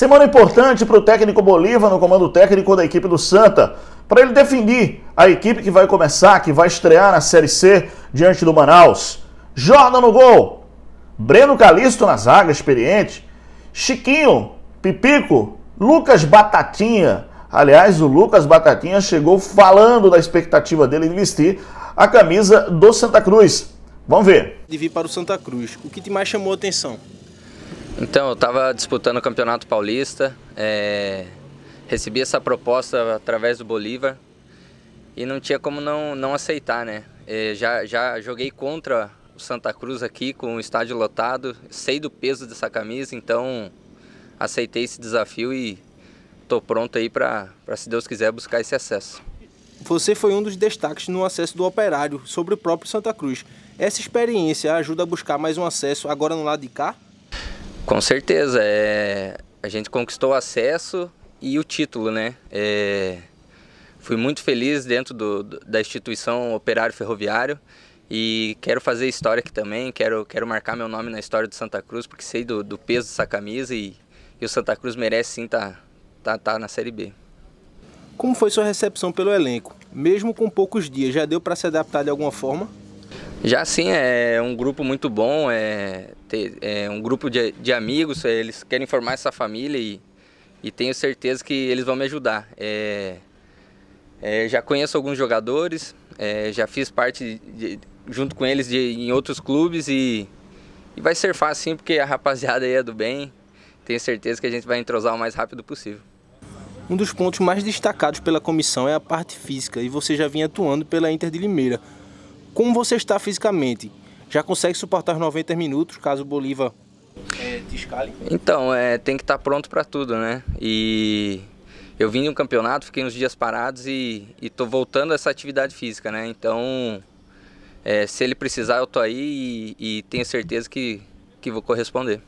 Semana importante para o técnico Bolívar no comando técnico da equipe do Santa, para ele definir a equipe que vai começar, que vai estrear na Série C diante do Manaus. Jordan no gol, Breno Calisto na zaga, experiente, Chiquinho, Pipico, Lucas Batatinha. Aliás, o Lucas Batatinha chegou falando da expectativa dele de vestir a camisa do Santa Cruz. Vamos ver. De vir para o Santa Cruz, o que te mais chamou a atenção? Então, eu estava disputando o Campeonato Paulista, é, recebi essa proposta através do Bolívar e não tinha como não, não aceitar, né? É, já, já joguei contra o Santa Cruz aqui com o estádio lotado, sei do peso dessa camisa, então aceitei esse desafio e estou pronto aí para, se Deus quiser, buscar esse acesso. Você foi um dos destaques no acesso do Operário sobre o próprio Santa Cruz. Essa experiência ajuda a buscar mais um acesso agora no lado de cá? Com certeza, é, a gente conquistou o acesso e o título, né? É, fui muito feliz dentro do, da instituição Operário Ferroviário e quero fazer história aqui também, quero, quero marcar meu nome na história do Santa Cruz, porque sei do, do peso dessa camisa e, e, o Santa Cruz merece sim estar tá, tá, tá na Série B. Como foi sua recepção pelo elenco? Mesmo com poucos dias, já deu para se adaptar de alguma forma? Já sim, é um grupo muito bom, é, é um grupo de, de amigos, é, eles querem formar essa família e, e tenho certeza que eles vão me ajudar. É, é, já conheço alguns jogadores, é, já fiz parte de, junto com eles de, em outros clubes e, e vai ser fácil sim, porque a rapaziada aí é do bem. Tenho certeza que a gente vai entrosar o mais rápido possível. Um dos pontos mais destacados pela comissão é a parte física e você já vinha atuando pela Inter de Limeira. Como você está fisicamente? Já consegue suportar os 90 minutos caso o Bolívar é, te escale? Então, é, tem que estar tá pronto para tudo, né? E eu vim de um campeonato, fiquei uns dias parados e, estou voltando a essa atividade física, né? Então, é, se ele precisar, eu tô aí e, e, tenho certeza que, que vou corresponder.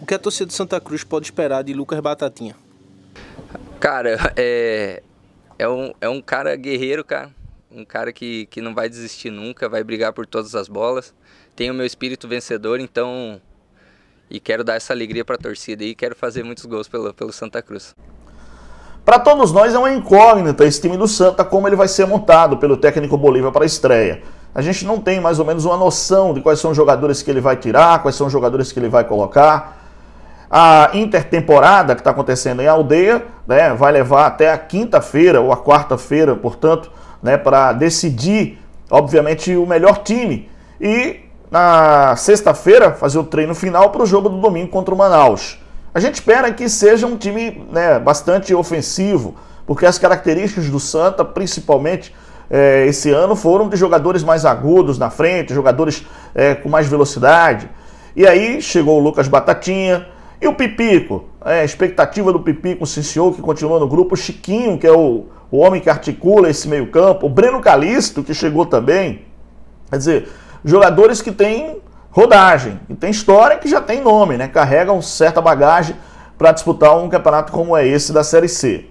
O que a torcida de Santa Cruz pode esperar de Lucas Batatinha? Cara, é, é, um, é um cara guerreiro, cara um cara que, que não vai desistir nunca, vai brigar por todas as bolas. Tenho o meu espírito vencedor, então. E quero dar essa alegria para a torcida e quero fazer muitos gols pelo, pelo Santa Cruz. Para todos nós é uma incógnita esse time do Santa, como ele vai ser montado pelo técnico Bolívar para a estreia. A gente não tem mais ou menos uma noção de quais são os jogadores que ele vai tirar, quais são os jogadores que ele vai colocar. A intertemporada que está acontecendo em Aldeia né, vai levar até a quinta-feira ou a quarta-feira, portanto, né, para decidir, obviamente, o melhor time. E na sexta-feira fazer o treino final para o jogo do domingo contra o Manaus. A gente espera que seja um time né, bastante ofensivo, porque as características do Santa, principalmente é, esse ano, foram de jogadores mais agudos na frente, jogadores é, com mais velocidade. E aí chegou o Lucas Batatinha, e o Pipico, é, a expectativa do Pipico, o iniciou que continua no grupo, o Chiquinho, que é o o homem que articula esse meio-campo, o Breno Calisto, que chegou também. Quer dizer, jogadores que têm rodagem, que têm história, que já têm nome, né? Carregam certa bagagem para disputar um campeonato como é esse da Série C.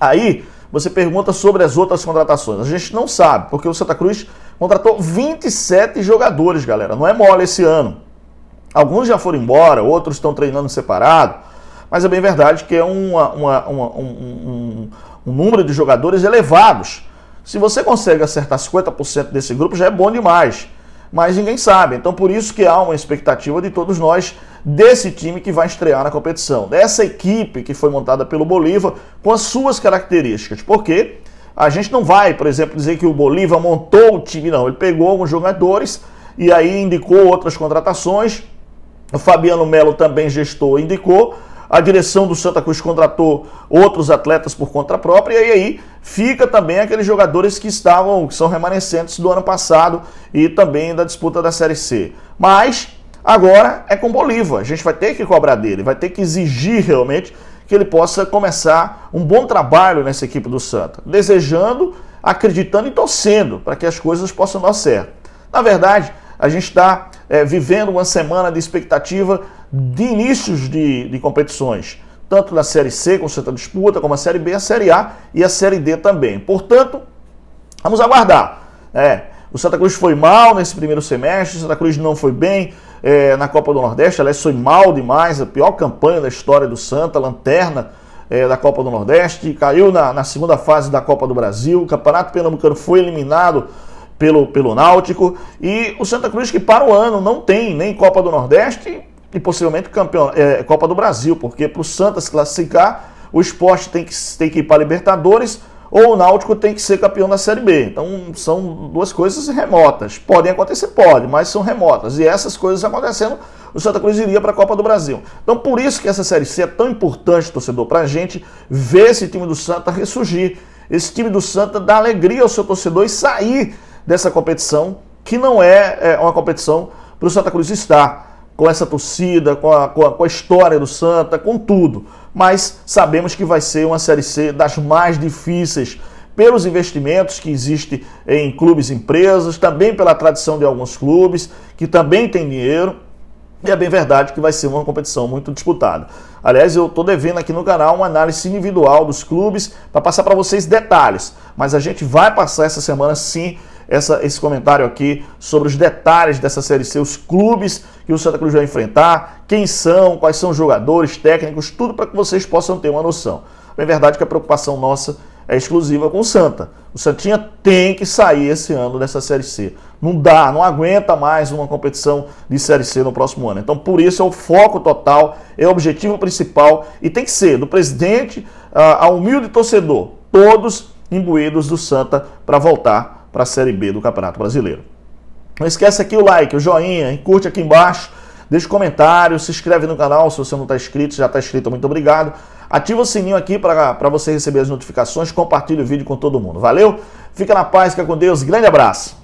Aí você pergunta sobre as outras contratações. A gente não sabe, porque o Santa Cruz contratou 27 jogadores, galera. Não é mole esse ano. Alguns já foram embora, outros estão treinando separado. Mas é bem verdade que é uma, uma, uma um, um um número de jogadores elevados. Se você consegue acertar 50% desse grupo, já é bom demais. Mas ninguém sabe. Então, por isso que há uma expectativa de todos nós desse time que vai estrear na competição, dessa equipe que foi montada pelo Bolívar com as suas características. Porque a gente não vai, por exemplo, dizer que o Bolívar montou o time, não. Ele pegou alguns jogadores e aí indicou outras contratações. O Fabiano Melo também gestou, indicou a direção do Santa Cruz contratou outros atletas por conta própria, e aí fica também aqueles jogadores que estavam, que são remanescentes do ano passado e também da disputa da Série C. Mas agora é com Bolívar, a gente vai ter que cobrar dele, vai ter que exigir realmente que ele possa começar um bom trabalho nessa equipe do Santa, desejando, acreditando e torcendo para que as coisas possam dar certo. Na verdade, a gente está é, vivendo uma semana de expectativa de inícios de, de competições, tanto na Série C, com certa disputa, como a Série B, a Série A e a Série D também. Portanto, vamos aguardar. É, o Santa Cruz foi mal nesse primeiro semestre, o Santa Cruz não foi bem é, na Copa do Nordeste, aliás, foi mal demais, a pior campanha da história do Santa, lanterna é, da Copa do Nordeste, caiu na, na segunda fase da Copa do Brasil, o Campeonato Pernambucano foi eliminado pelo, pelo Náutico. E o Santa Cruz, que para o ano não tem nem Copa do Nordeste e possivelmente campeão, é, Copa do Brasil, porque para o Santa se classificar, o esporte tem que, tem que ir para a Libertadores ou o Náutico tem que ser campeão da Série B. Então são duas coisas remotas. Podem acontecer, pode, mas são remotas. E essas coisas acontecendo, o Santa Cruz iria para a Copa do Brasil. Então por isso que essa Série C é tão importante, torcedor, para a gente ver esse time do Santa ressurgir. Esse time do Santa dar alegria ao seu torcedor e sair dessa competição, que não é, é uma competição para o Santa Cruz estar com essa torcida, com a, com a, com, a, história do Santa, com tudo. Mas sabemos que vai ser uma Série C das mais difíceis pelos investimentos que existe em clubes e empresas, também pela tradição de alguns clubes que também têm dinheiro. E é bem verdade que vai ser uma competição muito disputada. Aliás, eu estou devendo aqui no canal uma análise individual dos clubes para passar para vocês detalhes. Mas a gente vai passar essa semana sim essa, esse comentário aqui sobre os detalhes dessa Série C, os clubes que o Santa Cruz vai enfrentar, quem são, quais são os jogadores, técnicos, tudo para que vocês possam ter uma noção. É verdade que a preocupação nossa é exclusiva com o Santa. O Santinha tem que sair esse ano dessa Série C. Não dá, não aguenta mais uma competição de Série C no próximo ano. Então, por isso, é o foco total, é o objetivo principal e tem que ser do presidente ah, ao humilde torcedor, todos imbuídos do Santa para voltar para a Série B do Campeonato Brasileiro. Não esquece aqui o like, o joinha, curte aqui embaixo, deixa um comentário, se inscreve no canal se você não está inscrito, já está inscrito, muito obrigado. Ativa o sininho aqui para você receber as notificações, compartilha o vídeo com todo mundo. Valeu? Fica na paz, fica com Deus, grande abraço!